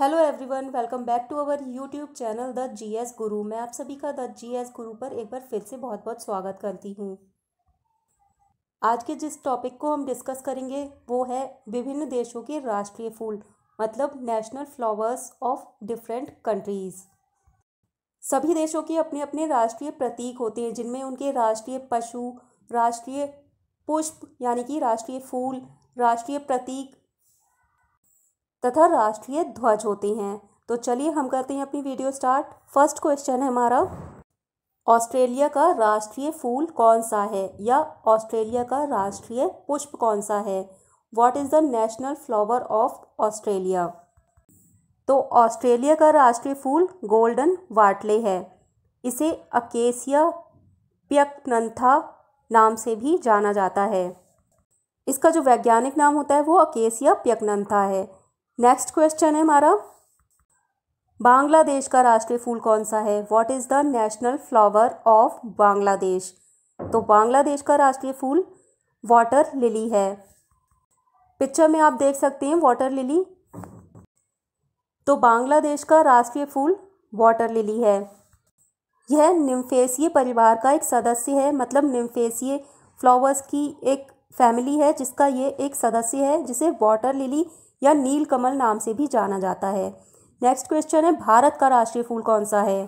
hello everyone welcome back to our YouTube channel the GS Guru मैं आप सभी का द जीएस गुरु पर एक बार फिर से बहुत बहुत स्वागत करती हूँ आज के जिस टॉपिक को हम डिस्कस करेंगे वो है विभिन्न देशों के राष्ट्रीय फूल मतलब national flowers of different countries सभी देशों के अपने अपने राष्ट्रीय प्रतीक होते हैं जिनमें उनके राष्ट्रीय पशु राष्ट्रीय पुष्प यानी कि राष्ट्रीय फूल राष्ट्रीय प्रतीक तथा राष्ट्रीय ध्वज होते हैं तो चलिए हम करते हैं अपनी वीडियो स्टार्ट फर्स्ट क्वेश्चन है हमारा ऑस्ट्रेलिया का राष्ट्रीय फूल कौन सा है या ऑस्ट्रेलिया का राष्ट्रीय पुष्प कौन सा है what is the national flower of Australia तो ऑस्ट्रेलिया का राष्ट्रीय फूल गोल्डन वाटले है इसे अकेसिया प्यकनंथा नाम से भी जाना जाता है इसका जो वैज्ञानिक नाम होता है वो अकेसिया प्यकनंथा है नेक्स्ट क्वेश्चन है हमारा बांग्लादेश का राष्ट्रीय फूल कौन सा है what is the national flower of Bangladesh तो बांग्लादेश का राष्ट्रीय फूल वाटर लिली है पिक्चर में आप देख सकते हैं वाटर लिली तो बांग्लादेश का राष्ट्रीय फूल वाटर लिली है यह निम्फेसिय परिवार का एक सदस्य है मतलब निम्फेसिय फ्लावर्स की एक फैमिली है जिसका ये एक सदस्य है जिसे वाटर लिली या नील कमल नाम से भी जाना जाता है नेक्स्ट क्वेश्चन है भारत का राष्ट्रीय फूल कौन सा है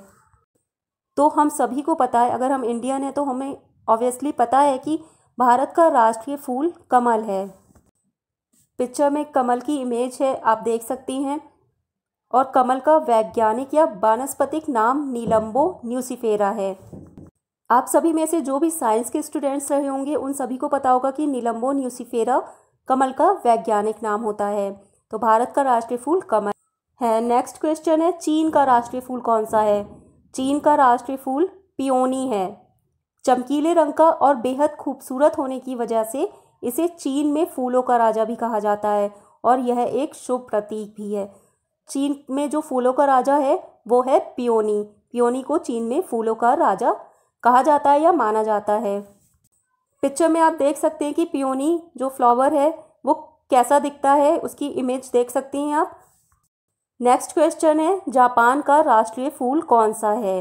तो हम सभी को पता है अगर हम इंडियन है तो हमें ऑब्वियसली पता है कि भारत का राष्ट्रीय फूल कमल है पिक्चर में कमल की इमेज है आप देख सकती हैं और कमल का वैज्ञानिक या वानस्पतिक नाम नीलम्बो न्यूसीफेरा है आप सभी में से जो भी साइंस के स्टूडेंट्स रहे होंगे उन सभी को पता होगा कि नीलम्बो न्यूसीफेरा कमल का वैज्ञानिक नाम होता है तो भारत का राष्ट्रीय फूल कमल है नेक्स्ट क्वेश्चन है चीन का राष्ट्रीय फूल कौन सा है चीन का राष्ट्रीय फूल पियोनी है चमकीले रंग का और बेहद खूबसूरत होने की वजह से इसे चीन में फूलों का राजा भी कहा जाता है और यह एक शुभ प्रतीक भी है चीन में जो फूलों का राजा है वो है पियोनी पियोनी को चीन में फूलों का राजा कहा जाता है या माना जाता है पिक्चर में आप देख सकते हैं कि पियोनी जो फ्लावर है वो कैसा दिखता है उसकी इमेज देख सकते हैं आप नेक्स्ट क्वेश्चन है जापान का राष्ट्रीय फूल कौन सा है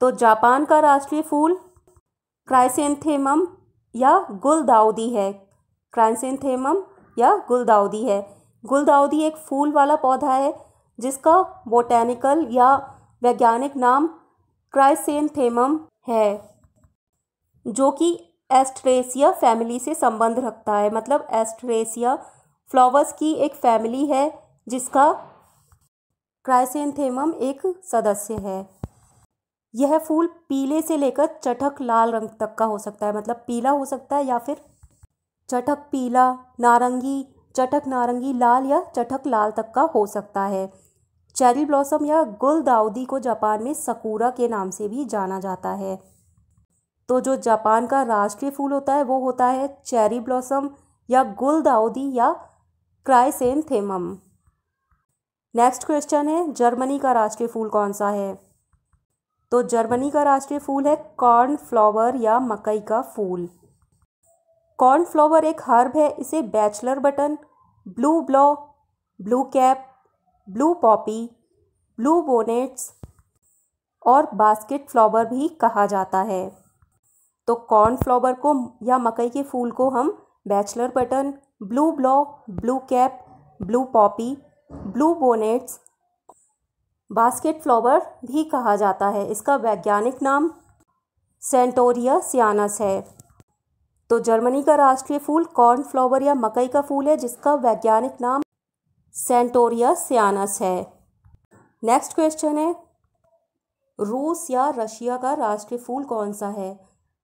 तो जापान का राष्ट्रीय फूल क्राइसेंथेमम या गुलदाउदी है क्राइसेंथेमम या गुलदाउदी है गुलदाउदी एक फूल वाला पौधा है जिसका बोटैनिकल या वैज्ञानिक नाम क्राइसेंथेमम है जो कि एस्ट्रेसिया फैमिली से संबंध रखता है मतलब एस्ट्रेसिया फ्लावर्स की एक फैमिली है जिसका क्राइसेंथेमम एक सदस्य है यह फूल पीले से लेकर चटक लाल रंग तक का हो सकता है मतलब पीला हो सकता है या फिर चटक पीला नारंगी चटक नारंगी लाल या चटक लाल तक का हो सकता है चेरी ब्लॉसम या गुल दाऊदी को जापान में सकूरा के नाम से भी जाना जाता है तो जो जापान का राष्ट्रीय फूल होता है वो होता है चेरी ब्लॉसम या गुलदाउदी या क्राइसेंथेमम नेक्स्ट क्वेश्चन है जर्मनी का राष्ट्रीय फूल कौन सा है तो जर्मनी का राष्ट्रीय फूल है कॉर्न फ्लावर या मकई का फूल कॉर्न फ्लावर एक हर्ब है इसे बैचलर बटन ब्लू ब्लॉ blue cap blue poppy blue bonnets और बास्केट फ्लावर भी कहा जाता है तो कॉर्न फ्लावर को या मकई के फूल को हम बैचलर बटन ब्लू ब्लॉ blue cap blue poppy blue bonnets basket flower भी कहा जाता है इसका वैज्ञानिक नाम सेंटोरिया सियानस है तो जर्मनी का राष्ट्रीय फूल कॉर्न फ्लावर या मकई का फूल है जिसका वैज्ञानिक नाम सेंटोरिया सियानस है नेक्स्ट क्वेश्चन है रूस या रशिया का राष्ट्रीय फूल कौन सा है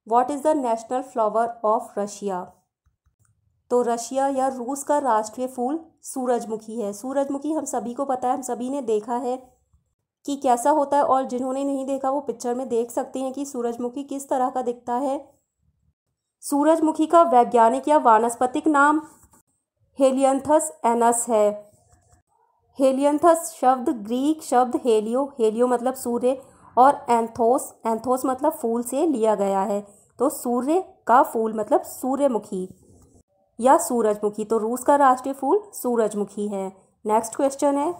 what is the national flower of Russia तो रशिया या रूस का राष्ट्रीय फूल सूरजमुखी है सूरजमुखी हम सभी को पता है हम सभी ने देखा है कि कैसा होता है और जिन्होंने नहीं देखा वो पिक्चर में देख सकते हैं कि सूरजमुखी किस तरह का दिखता है सूरजमुखी का वैज्ञानिक या वानस्पतिक नाम हेलियंथस एनस है हेलियंथस शब्द ग्रीक शब्द हेलियो हेलियो मतलब सूर्य और एंथोस एंथोस मतलब फूल से लिया गया है तो सूर्य का फूल मतलब सूर्यमुखी या सूरजमुखी तो रूस का राष्ट्रीय फूल सूरजमुखी है नेक्स्ट क्वेश्चन है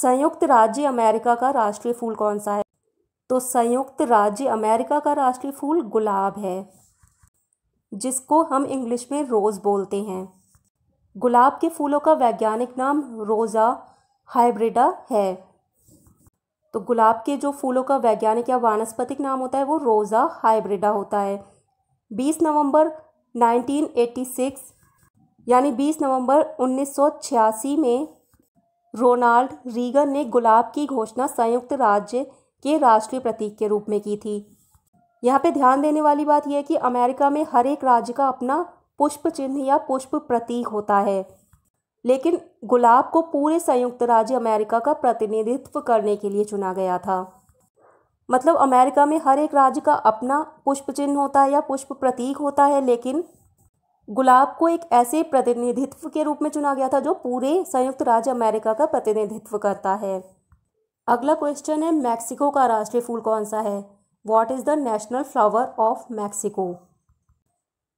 संयुक्त राज्य अमेरिका का राष्ट्रीय फूल कौन सा है तो संयुक्त राज्य अमेरिका का राष्ट्रीय फूल गुलाब है जिसको हम इंग्लिश में रोज़ बोलते हैं गुलाब के फूलों का वैज्ञानिक नाम रोज़ा हाइब्रिडा है तो गुलाब के जो फूलों का वैज्ञानिक या वानस्पतिक नाम होता है वो रोज़ा हाइब्रिडा होता है 20 नवंबर 1986 यानी 20 नवंबर 1986 में रोनाल्ड रीगन ने गुलाब की घोषणा संयुक्त राज्य के राष्ट्रीय प्रतीक के रूप में की थी यहाँ पे ध्यान देने वाली बात यह है कि अमेरिका में हर एक राज्य का अपना पुष्प चिन्ह या पुष्प प्रतीक होता है लेकिन गुलाब को पूरे संयुक्त राज्य अमेरिका का प्रतिनिधित्व करने के लिए चुना गया था मतलब अमेरिका में हर एक राज्य का अपना पुष्प चिन्ह होता है या पुष्प प्रतीक होता है लेकिन गुलाब को एक ऐसे प्रतिनिधित्व के रूप में चुना गया था जो पूरे संयुक्त राज्य अमेरिका का प्रतिनिधित्व करता है अगला क्वेश्चन है मैक्सिको का राष्ट्रीय फूल कौन सा है what is the national flower of Mexico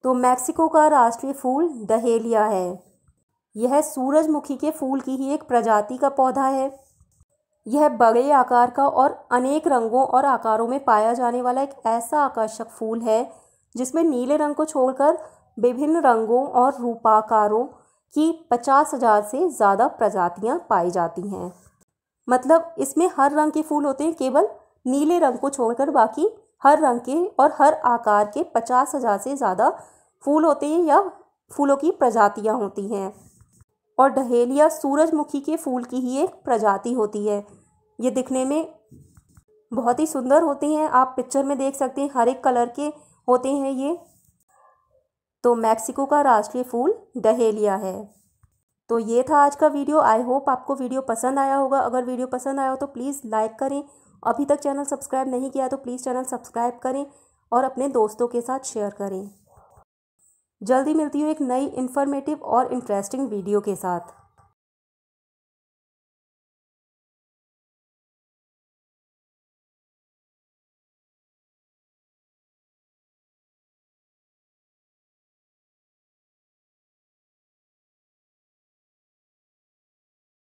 तो मैक्सिको का राष्ट्रीय फूल दहेलिया है यह सूरजमुखी के फूल की ही एक प्रजाति का पौधा है यह बड़े आकार का और अनेक रंगों और आकारों में पाया जाने वाला एक ऐसा आकर्षक फूल है जिसमें नीले रंग को छोड़कर विभिन्न रंगों और रूपाकारों की पचास हज़ार से ज़्यादा प्रजातियां पाई जाती हैं मतलब इसमें हर रंग के फूल होते हैं केवल नीले रंग को छोड़कर बाकी हर रंग के और हर आकार के पचास हज़ार से ज़्यादा फूल होते हैं या फूलों की प्रजातियाँ होती हैं और डहेलिया सूरजमुखी के फूल की ही एक प्रजाति होती है ये दिखने में बहुत ही सुंदर होते हैं आप पिक्चर में देख सकते हैं हर एक कलर के होते हैं ये तो मैक्सिको का राष्ट्रीय फूल डहेलिया है तो ये था आज का वीडियो आई होप आपको वीडियो पसंद आया होगा अगर वीडियो पसंद आया हो तो प्लीज़ लाइक करें अभी तक चैनल सब्सक्राइब नहीं किया तो प्लीज़ चैनल सब्सक्राइब करें और अपने दोस्तों के साथ शेयर करें जल्दी मिलती हूँ एक नई इन्फॉर्मेटिव और इंटरेस्टिंग वीडियो के साथ